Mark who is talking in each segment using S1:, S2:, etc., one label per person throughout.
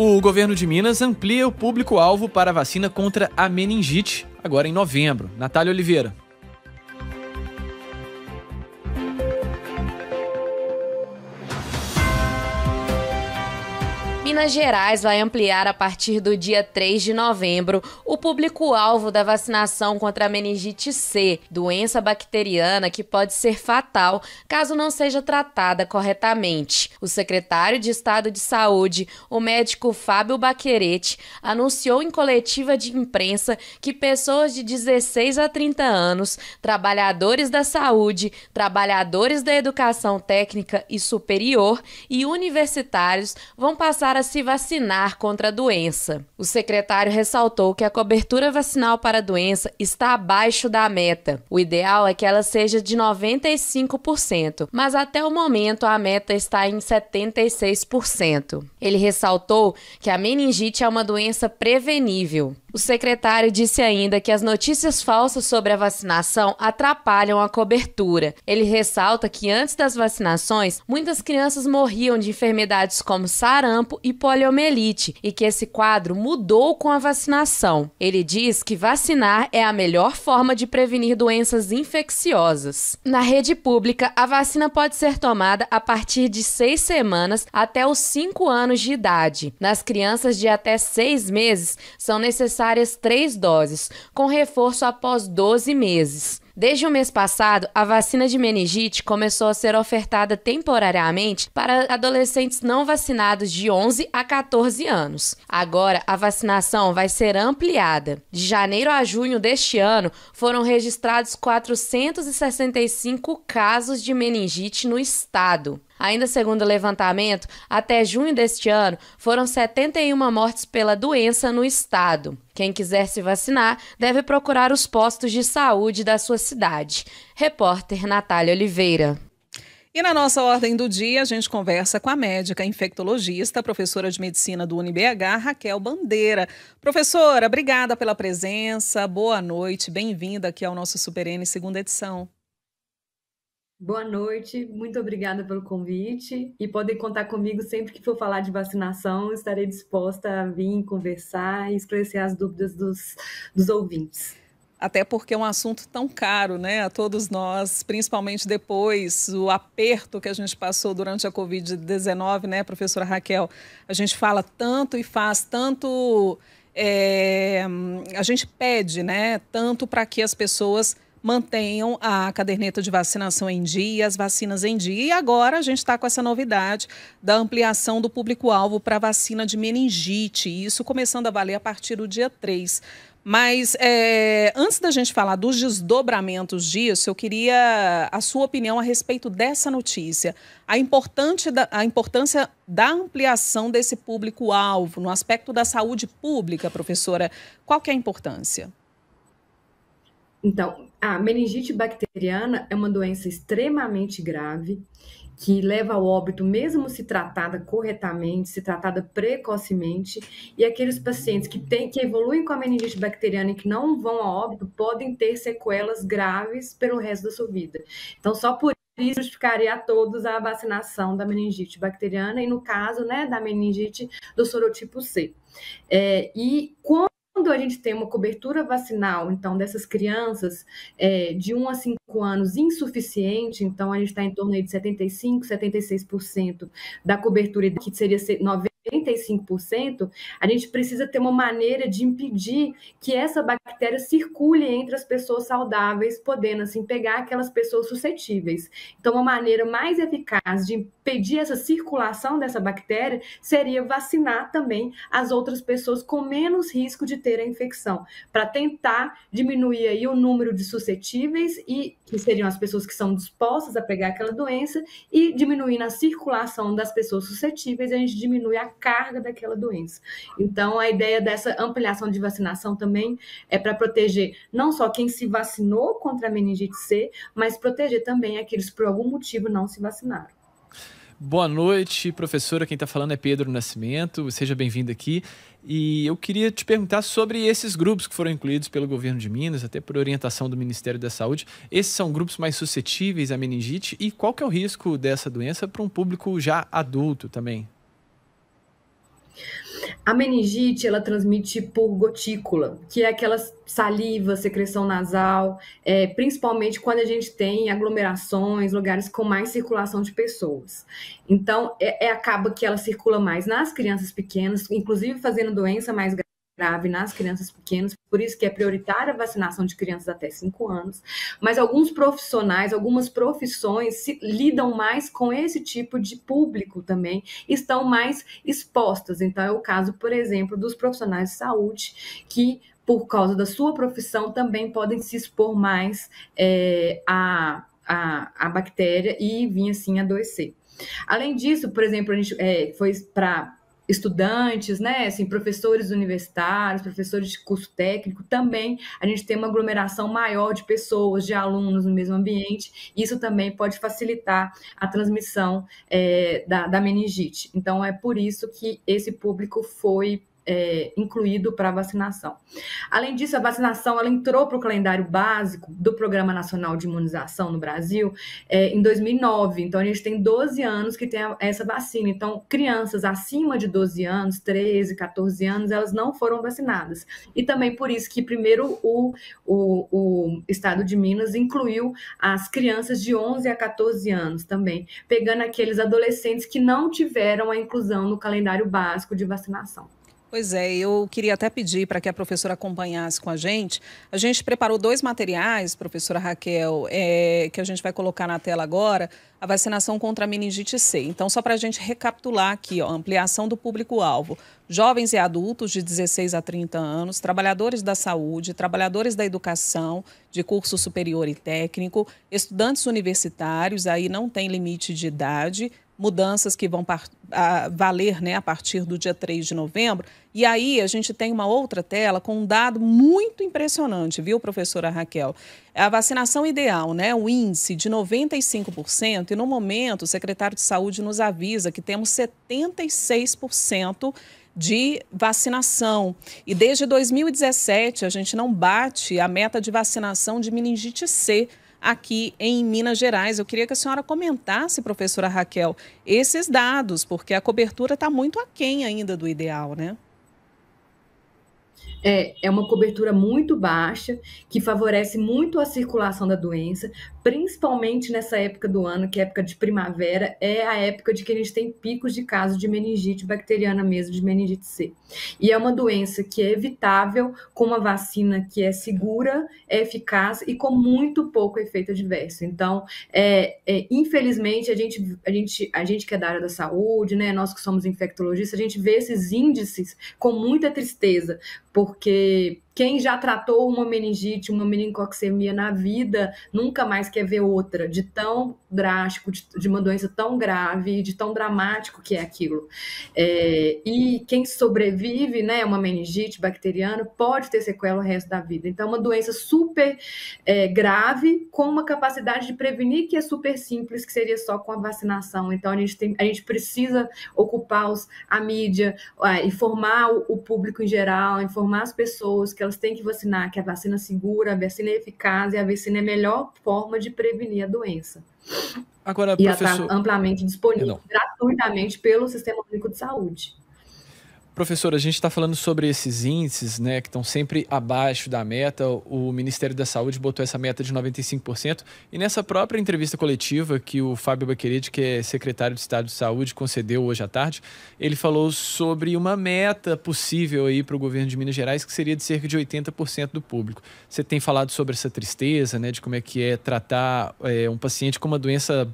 S1: O governo de Minas amplia o público-alvo para a vacina contra a meningite, agora em novembro. Natália Oliveira.
S2: Minas Gerais vai ampliar a partir do dia 3 de novembro o público-alvo da vacinação contra a meningite C, doença bacteriana que pode ser fatal caso não seja tratada corretamente. O secretário de Estado de Saúde, o médico Fábio Baquerete, anunciou em coletiva de imprensa que pessoas de 16 a 30 anos, trabalhadores da saúde, trabalhadores da educação técnica e superior e universitários vão passar a se vacinar contra a doença. O secretário ressaltou que a cobertura vacinal para a doença está abaixo da meta. O ideal é que ela seja de 95%, mas até o momento a meta está em 76%. Ele ressaltou que a meningite é uma doença prevenível. O secretário disse ainda que as notícias falsas sobre a vacinação atrapalham a cobertura. Ele ressalta que antes das vacinações, muitas crianças morriam de enfermidades como sarampo e poliomielite e que esse quadro mudou com a vacinação. Ele diz que vacinar é a melhor forma de prevenir doenças infecciosas. Na rede pública, a vacina pode ser tomada a partir de seis semanas até os cinco anos de idade. Nas crianças de até seis meses, são necessárias necessárias três doses, com reforço após 12 meses. Desde o mês passado, a vacina de meningite começou a ser ofertada temporariamente para adolescentes não vacinados de 11 a 14 anos. Agora, a vacinação vai ser ampliada. De janeiro a junho deste ano, foram registrados 465 casos de meningite no estado. Ainda segundo o levantamento, até junho deste ano, foram 71 mortes pela doença no estado. Quem quiser se vacinar deve procurar os postos de saúde da sua cidade. Repórter Natália Oliveira.
S3: E na nossa ordem do dia, a gente conversa com a médica infectologista, professora de medicina do UniBH, Raquel Bandeira. Professora, obrigada pela presença, boa noite, bem-vinda aqui ao nosso Super N segunda edição. Boa
S4: noite, muito obrigada pelo convite e podem contar comigo sempre que for falar de vacinação,
S3: estarei disposta a vir conversar e esclarecer as dúvidas dos, dos ouvintes. Até porque é um assunto tão caro, né, a todos nós, principalmente depois do aperto que a gente passou durante a Covid-19, né, professora Raquel? A gente fala tanto e faz tanto. É, a gente pede, né, tanto para que as pessoas mantenham a caderneta de vacinação em dia, as vacinas em dia. E agora a gente está com essa novidade da ampliação do público-alvo para a vacina de meningite. Isso começando a valer a partir do dia 3. Mas é, antes da gente falar dos desdobramentos disso, eu queria a sua opinião a respeito dessa notícia. A, importante da, a importância da ampliação desse público-alvo no aspecto da saúde pública, professora, qual que é a importância?
S4: Então, a meningite bacteriana é uma doença extremamente grave que leva ao óbito, mesmo se tratada corretamente, se tratada precocemente, e aqueles pacientes que, que evoluem com a meningite bacteriana e que não vão ao óbito podem ter sequelas graves pelo resto da sua vida. Então, só por isso justificaria a todos a vacinação da meningite bacteriana e, no caso, né, da meningite do sorotipo C. É, e como quando a gente tem uma cobertura vacinal, então, dessas crianças é, de 1 a 5 anos insuficiente, então a gente está em torno aí de 75, 76% da cobertura, que seria 90 85%, a gente precisa ter uma maneira de impedir que essa bactéria circule entre as pessoas saudáveis, podendo assim pegar aquelas pessoas suscetíveis. Então, uma maneira mais eficaz de impedir essa circulação dessa bactéria seria vacinar também as outras pessoas com menos risco de ter a infecção, para tentar diminuir aí o número de suscetíveis e que seriam as pessoas que são dispostas a pegar aquela doença e diminuindo a circulação das pessoas suscetíveis, a gente diminui a carga daquela doença. Então, a ideia dessa ampliação de vacinação também é para proteger não só quem se vacinou contra a meningite C, mas proteger também aqueles que por algum motivo não se vacinaram.
S1: Boa noite, professora. Quem está falando é Pedro Nascimento. Seja bem-vindo aqui. E eu queria te perguntar sobre esses grupos que foram incluídos pelo governo de Minas, até por orientação do Ministério da Saúde. Esses são grupos mais suscetíveis à meningite e qual que é o risco dessa doença para um público já adulto também?
S4: A meningite, ela transmite por gotícula, que é aquelas saliva, secreção nasal, é, principalmente quando a gente tem aglomerações, lugares com mais circulação de pessoas. Então, é, é acaba que ela circula mais nas crianças pequenas, inclusive fazendo doença mais grave grave nas crianças pequenas, por isso que é prioritária a vacinação de crianças até 5 anos, mas alguns profissionais, algumas profissões se lidam mais com esse tipo de público também, estão mais expostas. Então é o caso, por exemplo, dos profissionais de saúde que por causa da sua profissão também podem se expor mais é, a, a, a bactéria e vir assim adoecer. Além disso, por exemplo, a gente é, foi para estudantes, né, assim, professores universitários, professores de curso técnico, também a gente tem uma aglomeração maior de pessoas, de alunos no mesmo ambiente, isso também pode facilitar a transmissão é, da, da meningite. Então, é por isso que esse público foi é, incluído para vacinação. Além disso, a vacinação ela entrou para o calendário básico do Programa Nacional de Imunização no Brasil é, em 2009. Então, a gente tem 12 anos que tem essa vacina. Então, crianças acima de 12 anos, 13, 14 anos, elas não foram vacinadas. E também por isso que, primeiro, o, o, o Estado de Minas incluiu as crianças de 11 a 14 anos também, pegando aqueles adolescentes que não tiveram a inclusão no calendário básico de vacinação.
S3: Pois é, eu queria até pedir para que a professora acompanhasse com a gente. A gente preparou dois materiais, professora Raquel, é, que a gente vai colocar na tela agora, a vacinação contra a meningite C. Então, só para a gente recapitular aqui, ó, ampliação do público-alvo. Jovens e adultos de 16 a 30 anos, trabalhadores da saúde, trabalhadores da educação, de curso superior e técnico, estudantes universitários, aí não tem limite de idade, mudanças que vão par, a, valer né, a partir do dia 3 de novembro. E aí a gente tem uma outra tela com um dado muito impressionante, viu, professora Raquel? A vacinação ideal, né, o índice de 95%, e no momento o secretário de Saúde nos avisa que temos 76% de vacinação. E desde 2017 a gente não bate a meta de vacinação de meningite C aqui em Minas Gerais. Eu queria que a senhora comentasse, professora Raquel, esses dados, porque a cobertura está muito aquém ainda do ideal, né?
S4: é, é uma cobertura muito baixa, que favorece muito a circulação da doença, principalmente nessa época do ano, que é época de primavera, é a época de que a gente tem picos de casos de meningite bacteriana mesmo, de meningite C. E é uma doença que é evitável com uma vacina que é segura, é eficaz e com muito pouco efeito adverso. Então, é, é, infelizmente, a gente, a, gente, a gente que é da área da saúde, né, nós que somos infectologistas, a gente vê esses índices com muita tristeza, porque quem já tratou uma meningite, uma meningococcemia na vida, nunca mais quer ver outra, de tão drástico, de, de uma doença tão grave, de tão dramático que é aquilo. É, e quem sobrevive, né, uma meningite bacteriana, pode ter sequela o resto da vida. Então, é uma doença super é, grave, com uma capacidade de prevenir que é super simples, que seria só com a vacinação. Então, a gente, tem, a gente precisa ocupar os, a mídia, informar o, o público em geral, informar as pessoas que então, você tem que vacinar que a vacina é segura, a vacina é eficaz e a vacina é a melhor forma de prevenir a doença.
S1: Agora, e tá professor... ela está amplamente disponível, Não.
S4: gratuitamente, pelo Sistema Único de Saúde.
S1: Professor, a gente está falando sobre esses índices, né, que estão sempre abaixo da meta. O Ministério da Saúde botou essa meta de 95%. E nessa própria entrevista coletiva que o Fábio Baquerede, que é secretário de Estado de Saúde, concedeu hoje à tarde, ele falou sobre uma meta possível aí para o governo de Minas Gerais, que seria de cerca de 80% do público. Você tem falado sobre essa tristeza, né, de como é que é tratar é, um paciente com uma doença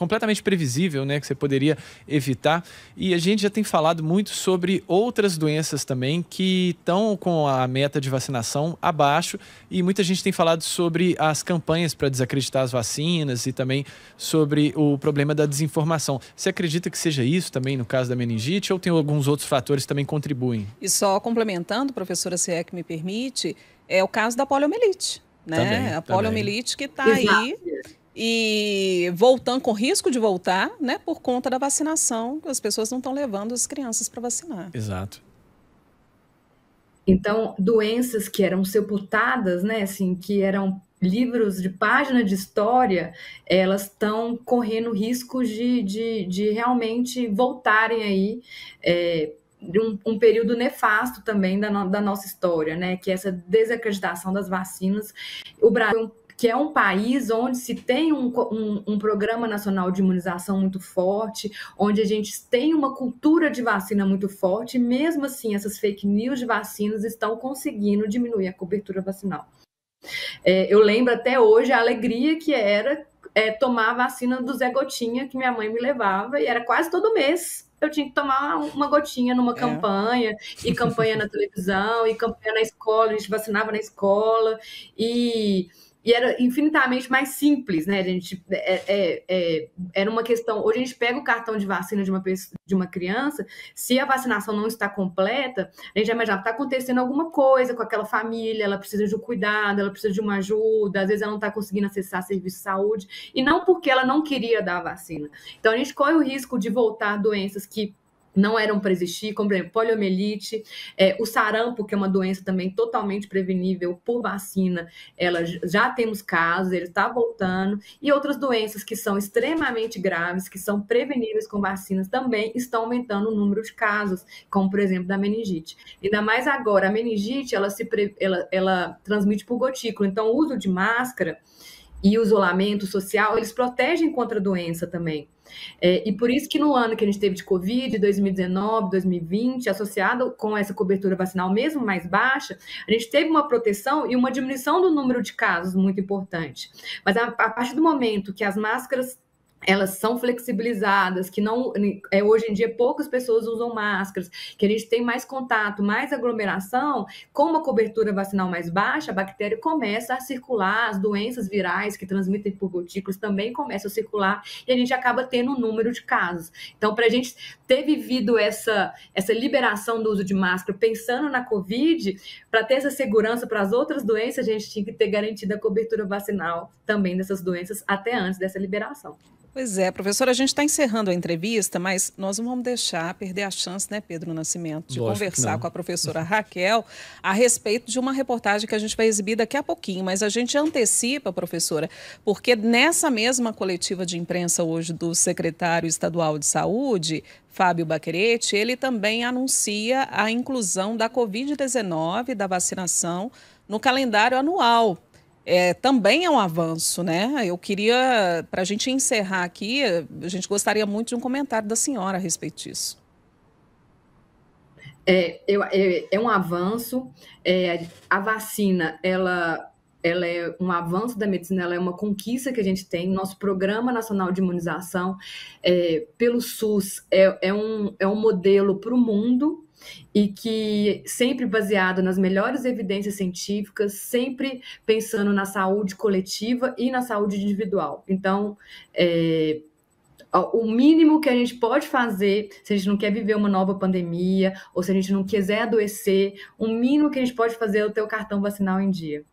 S1: completamente previsível, né, que você poderia evitar. E a gente já tem falado muito sobre outras doenças também que estão com a meta de vacinação abaixo e muita gente tem falado sobre as campanhas para desacreditar as vacinas e também sobre o problema da desinformação. Você acredita que seja isso também no caso da meningite ou tem alguns outros fatores que também contribuem?
S3: E só complementando, professora, se é que me permite, é o caso da poliomielite. Né? Também, a poliomielite também. que está aí e voltando com risco de voltar, né, por conta da vacinação, as pessoas não estão levando as crianças para vacinar. Exato. Então, doenças que eram sepultadas,
S4: né, assim, que eram livros de página de história, elas estão correndo risco de, de, de realmente voltarem aí é, um, um, período nefasto também da, no, da, nossa história, né? Que é essa desacreditação das vacinas. O Brasil que é um país onde se tem um, um, um, programa nacional de imunização muito forte, onde a gente tem uma cultura de vacina muito forte, e mesmo assim essas fake news de vacinas estão conseguindo diminuir a cobertura vacinal. É, eu lembro até hoje a alegria que era é, tomar a vacina do Zé Gotinha que minha mãe me levava, e era quase todo mês eu tinha que tomar uma gotinha numa é. campanha, e campanha na televisão, e campanha na escola, a gente vacinava na escola, e e era infinitamente mais simples, né? A gente é, é, é, era uma questão. Hoje a gente pega o cartão de vacina de uma pessoa, de uma criança, se a vacinação não está completa, a gente já imagina está acontecendo alguma coisa com aquela família, ela precisa de um cuidado, ela precisa de uma ajuda, às vezes ela não está conseguindo acessar serviço de saúde e não porque ela não queria dar a vacina. Então a gente corre o risco de voltar doenças que não eram para existir, como por exemplo, poliomielite, é, o sarampo, que é uma doença também totalmente prevenível por vacina, ela já temos casos, ele está voltando, e outras doenças que são extremamente graves, que são preveníveis com vacinas, também estão aumentando o número de casos, como por exemplo da meningite. Ainda mais agora, a meningite, ela se pre... ela, ela transmite por gotícula, então o uso de máscara e o isolamento social, eles protegem contra a doença também. É, e por isso que no ano que a gente teve de Covid, 2019, 2020, associado com essa cobertura vacinal mesmo mais baixa, a gente teve uma proteção e uma diminuição do número de casos muito importante. Mas a, a partir do momento que as máscaras elas são flexibilizadas, que não é, hoje em dia poucas pessoas usam máscaras, que a gente tem mais contato, mais aglomeração, com uma cobertura vacinal mais baixa, a bactéria começa a circular, as doenças virais que transmitem por gotículas também começam a circular e a gente acaba tendo um número de casos. Então, para a gente ter vivido essa, essa liberação do uso de máscara pensando na Covid, para ter essa segurança para as outras doenças, a gente tinha que ter garantida a cobertura vacinal também dessas doenças até antes dessa liberação.
S3: Pois é, professora, a gente está encerrando a entrevista, mas nós não vamos deixar perder a chance, né, Pedro Nascimento, de Lógico conversar com a professora Raquel a respeito de uma reportagem que a gente vai exibir daqui a pouquinho, mas a gente antecipa, professora, porque nessa mesma coletiva de imprensa hoje do secretário estadual de saúde, Fábio Baquerete, ele também anuncia a inclusão da Covid-19, da vacinação, no calendário anual é, também é um avanço, né? Eu queria, para a gente encerrar aqui, a gente gostaria muito de um comentário da senhora a respeito disso.
S4: É, eu, é, é um avanço. É, a vacina, ela ela é um avanço da medicina, ela é uma conquista que a gente tem. Nosso Programa Nacional de Imunização é, pelo SUS é, é, um, é um modelo para o mundo e que sempre baseado nas melhores evidências científicas, sempre pensando na saúde coletiva e na saúde individual. Então, é, o mínimo que a gente pode fazer, se a gente não quer viver uma nova pandemia ou se a gente não quiser adoecer, o mínimo que a gente pode fazer é o ter o cartão vacinal em dia.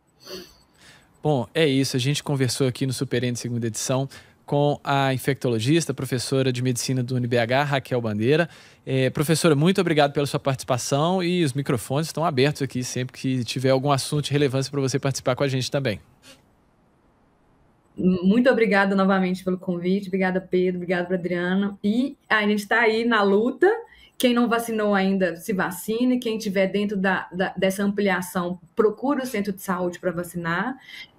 S1: Bom, é isso. A gente conversou aqui no Superende Segunda Edição com a infectologista, professora de medicina do UNBH, Raquel Bandeira. É, professora, muito obrigado pela sua participação e os microfones estão abertos aqui sempre que tiver algum assunto de relevância para você participar com a gente também.
S4: Muito obrigada novamente pelo convite, obrigada Pedro, obrigada Adriano. E a gente está aí na luta. Quem não vacinou ainda, se vacine. Quem tiver dentro da, da, dessa ampliação, procure o centro de saúde para vacinar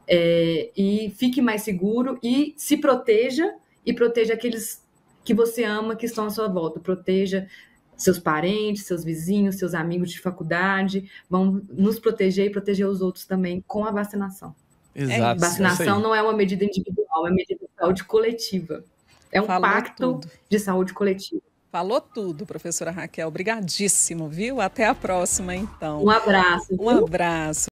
S4: é, e fique mais seguro e se proteja e proteja aqueles que você ama que estão à sua volta. Proteja seus parentes, seus vizinhos, seus amigos de faculdade. Vão nos proteger e proteger os outros também com a vacinação. É Exato. É, vacinação não é uma medida individual, é uma medida de saúde coletiva. É um Falou pacto tudo.
S3: de saúde coletiva. Falou tudo, professora Raquel. Obrigadíssimo, viu? Até a próxima, então. Um abraço. Um abraço.